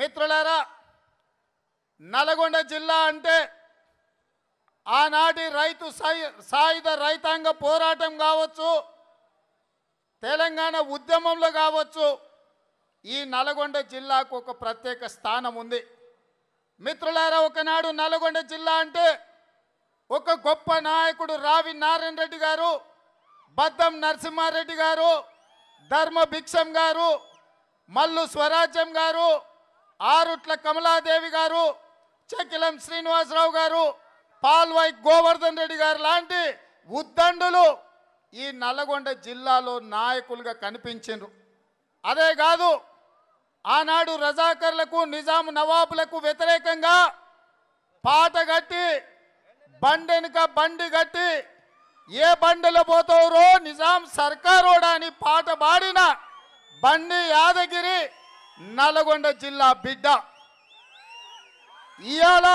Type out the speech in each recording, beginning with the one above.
మిత్రులారా నల్గొండ జిల్లా అంటే ఆనాటి రైతు సాయుధ రైతాంగ పోరాటం కావచ్చు తెలంగాణ ఉద్యమంలో కావచ్చు ఈ నల్గొండ జిల్లాకు ఒక ప్రత్యేక స్థానం ఉంది మిత్రులారా ఒకనాడు నల్గొండ జిల్లా అంటే ఒక గొప్ప నాయకుడు రావి నారాయణ రెడ్డి గారు బద్దం నరసింహారెడ్డి గారు ధర్మ భిక్షం గారు మల్లు స్వరాజ్యం గారు ఆరుట్ల కమలాదేవి గారు చకిలం శ్రీనివాసరావు గారు పాల్వాయి గోవర్ధన్ రెడ్డి గారు లాంటి ఉద్దండులు ఈ నల్లగొండ జిల్లాలో నాయకులుగా కనిపించారు అదే కాదు ఆనాడు రజాకర్లకు నిజాం నవాబులకు వ్యతిరేకంగా పాట కట్టి బండెనుక బండి కట్టి ఏ బండిలో పోతారో నిజాం సర్కారోడా అని పాట పాడిన బండి యాదగిరి నల్గొండ జిల్లా బిడ్డ ఇవాళ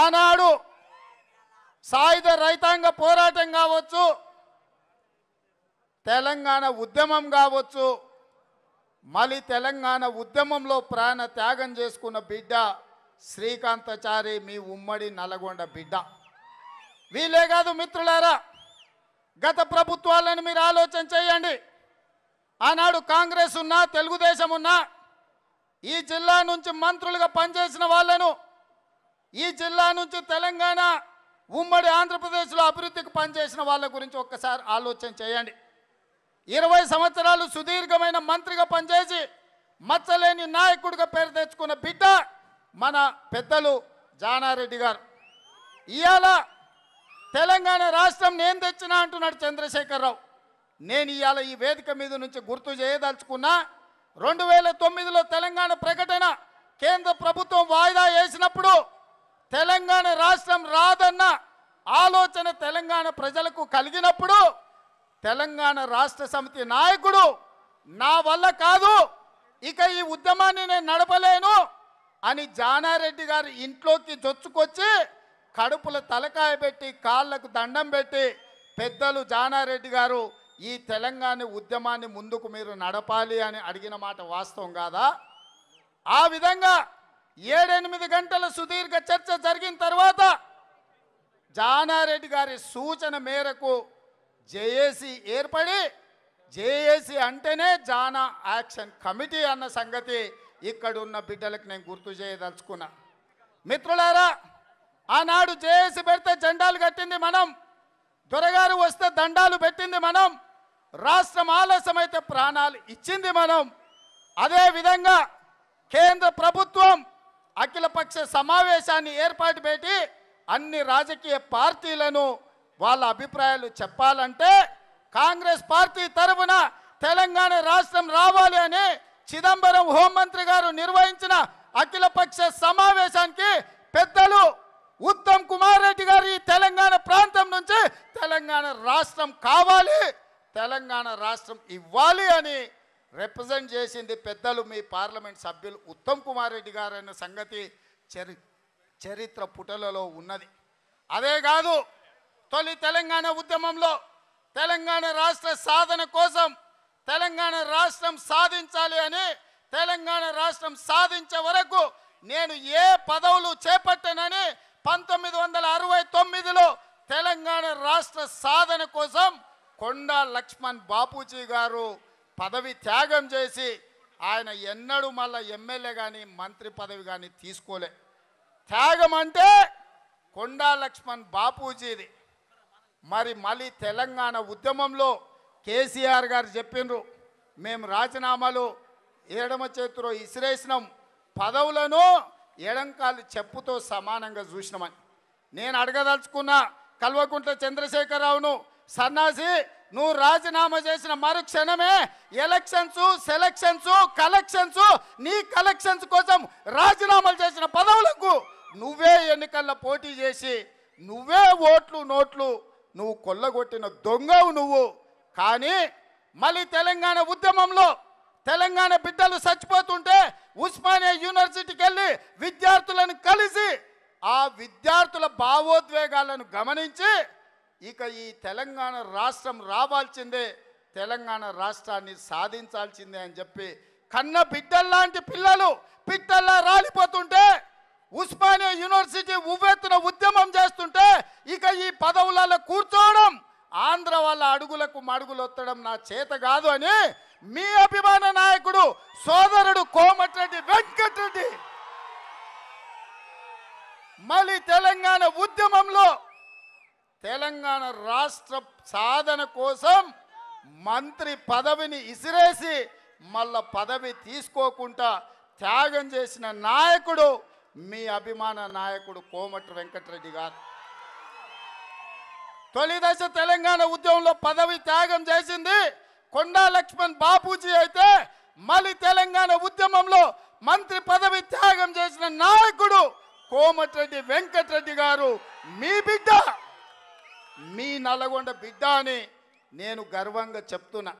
ఆనాడు సాయుధ రైతాంగ పోరాటం కావచ్చు తెలంగాణ ఉద్యమం కావచ్చు మళ్ళీ తెలంగాణ ఉద్యమంలో ప్రాణ త్యాగం చేసుకున్న బిడ్డ శ్రీకాంతచారి మీ ఉమ్మడి నల్గొండ బిడ్డ వీలే కాదు మిత్రులారా గత ప్రభుత్వాలను మీరు ఆలోచన చేయండి ఆనాడు కాంగ్రెస్ ఉన్నా తెలుగుదేశం ఉన్నా ఈ జిల్లా నుంచి మంత్రులుగా పనిచేసిన వాళ్ళను ఈ జిల్లా నుంచి తెలంగాణ ఉమ్మడి ఆంధ్రప్రదేశ్లో అభివృద్ధికి పనిచేసిన వాళ్ళ గురించి ఒక్కసారి ఆలోచన చేయండి ఇరవై సంవత్సరాలు సుదీర్ఘమైన మంత్రిగా పనిచేసి మచ్చలేని నాయకుడిగా పేరు తెచ్చుకున్న బిడ్డ మన పెద్దలు జానారెడ్డి గారు ఇవాళ తెలంగాణ రాష్ట్రం నేను తెచ్చినా అంటున్నాడు చంద్రశేఖరరావు నేను ఇవాళ ఈ వేదిక మీద నుంచి గుర్తు చేయదలుచుకున్నా రెండు వేల తొమ్మిదిలో తెలంగాణ ప్రకటన కేంద్ర ప్రభుత్వం వాయిదా వేసినప్పుడు తెలంగాణ రాష్ట్రం రాదన్న ఆలోచన తెలంగాణ ప్రజలకు కలిగినప్పుడు తెలంగాణ రాష్ట్ర సమితి నాయకుడు నా వల్ల కాదు ఇక ఈ ఉద్యమాన్ని నేను నడపలేను అని జానారెడ్డి గారు ఇంట్లోకి జొచ్చుకొచ్చి కడుపుల తలకాయ పెట్టి కాళ్లకు దండం పెట్టి పెద్దలు జానారెడ్డి గారు ఈ తెలంగాణ ఉద్యమాన్ని ముందుకు మీరు నడపాలి అని అడిగిన మాట వాస్తవం కాదా ఆ విధంగా ఏడెనిమిది గంటల సుదీర్ఘ చర్చ జరిగిన తర్వాత జానారెడ్డి గారి సూచన మేరకు జేఏసీ ఏర్పడి జేఏసీ అంటేనే జానా యాక్షన్ కమిటీ అన్న సంగతి ఇక్కడున్న బిడ్డలకు నేను గుర్తు చేయదలుచుకున్నా మిత్రులారా ఆనాడు జేఏసీ పెడితే జెండాలు కట్టింది మనం దొరగారు వస్తే దండాలు పెట్టింది మనం రాష్ట్రం ఆలస్యమైతే ప్రాణాలు ఇచ్చింది మనం అదేవిధంగా కేంద్ర ప్రభుత్వం అఖిలపక్ష సమావేశాన్ని ఏర్పాటు పెట్టి అన్ని రాజకీయ పార్టీలను వాళ్ళ అభిప్రాయాలు చెప్పాలంటే కాంగ్రెస్ పార్టీ తరఫున తెలంగాణ రాష్ట్రం రావాలి అని చిదంబరం హోంమంత్రి గారు నిర్వహించిన అఖిలపక్ష సమావేశానికి పెద్దలు ఉత్తమ్ కుమార్ రెడ్డి గారు ఈ తెలంగాణ ప్రాంతం నుంచి తెలంగాణ రాష్ట్రం కావాలి తెలంగాణ రాష్ట్రం ఇవ్వాలి అని రిప్రజెంట్ చేసింది పెద్దలు మీ పార్లమెంట్ సభ్యులు ఉత్తమ్ కుమార్ రెడ్డి గారు అనే సంగతి చరి చరిత్ర పుటలలో ఉన్నది అదే కాదు తొలి తెలంగాణ ఉద్యమంలో తెలంగాణ రాష్ట్ర సాధన కోసం తెలంగాణ రాష్ట్రం సాధించాలి అని తెలంగాణ రాష్ట్రం సాధించే వరకు నేను ఏ పదవులు చేపట్టనని పంతొమ్మిది వందల అరవై తొమ్మిదిలో తెలంగాణ రాష్ట్ర సాధన కోసం కొండా లక్ష్మణ్ బాపూజీ గారు పదవి త్యాగం చేసి ఆయన ఎన్నడూ మళ్ళీ ఎమ్మెల్యే కానీ మంత్రి పదవి కానీ తీసుకోలే త్యాగం అంటే కొండా లక్ష్మణ్ బాపూజీది మరి మళ్ళీ తెలంగాణ ఉద్యమంలో కేసీఆర్ గారు చెప్పిండ్రు మేము రాజీనామాలు ఏడమ చేతిలో ఇసిరేసినాం పదవులను ఎడంకాలు చెప్పుతో సమానంగా చూసినామని నేను అడగదలుచుకున్న కల్వకుంట్ల చంద్రశేఖరరావును సన్నాసి నువ్వు రాజీనామా చేసిన మరుక్షణమే ఎలక్షన్స్ సెలక్షన్స్ కలెక్షన్స్ నీ కలెక్షన్స్ కోసం రాజీనామాలు చేసిన పదవులకు నువ్వే ఎన్నికల్లో పోటీ చేసి నువ్వే ఓట్లు నోట్లు నువ్వు కొల్లగొట్టిన దొంగవు నువ్వు కానీ మళ్ళీ తెలంగాణ ఉద్యమంలో తెలంగాణ బిడ్డలు చచ్చిపోతుంటే ఉస్మానియా యూనివర్సిటీకి వెళ్ళి విద్యార్థులను కలిసి ఆ విద్యార్థుల భావోద్వేగాలను గమనించి ఇక ఈ తెలంగాణ రాష్ట్రం రావాల్సిందే తెలంగాణ రాష్ట్రాన్ని సాధించాల్సిందే అని చెప్పి కన్న బిడ్డల్లాంటి పిల్లలు పిట్టల్లా రాలిపోతుంటే ఉస్మానియా యూనివర్సిటీ ఉవ్వెత్తున ఉద్యమం చేస్తుంటే ఇక ఈ పదవులలో కూర్చోవడం ఆంధ్ర వాళ్ళ అడుగులకు మడుగులు ఒత్తడం నా చేత కాదు అని మీ అభిమాన నాయకుడు సోదరుడు కోమటిరెడ్డి వెంకటరెడ్డి మళ్ళీ తెలంగాణ ఉద్యమంలో తెలంగాణ రాష్ట్ర సాధన కోసం మంత్రి పదవిని ఇసిరేసి మళ్ళా పదవి తీసుకోకుండా త్యాగం చేసిన నాయకుడు మీ అభిమాన నాయకుడు కోమటి వెంకటరెడ్డి గారు తొలి తెలంగాణ ఉద్యమంలో పదవి త్యాగం చేసింది కొండా లక్ష్మణ్ బాపూజీ అయితే మళ్ళీ తెలంగాణ ఉద్యమంలో మంత్రి పదవి త్యాగం చేసిన నాయకుడు కోమటిరెడ్డి వెంకటరెడ్డి గారు మీ బిడ్డ మీ నల్గొండ బిడ్డ అని నేను గర్వంగా చెప్తున్నా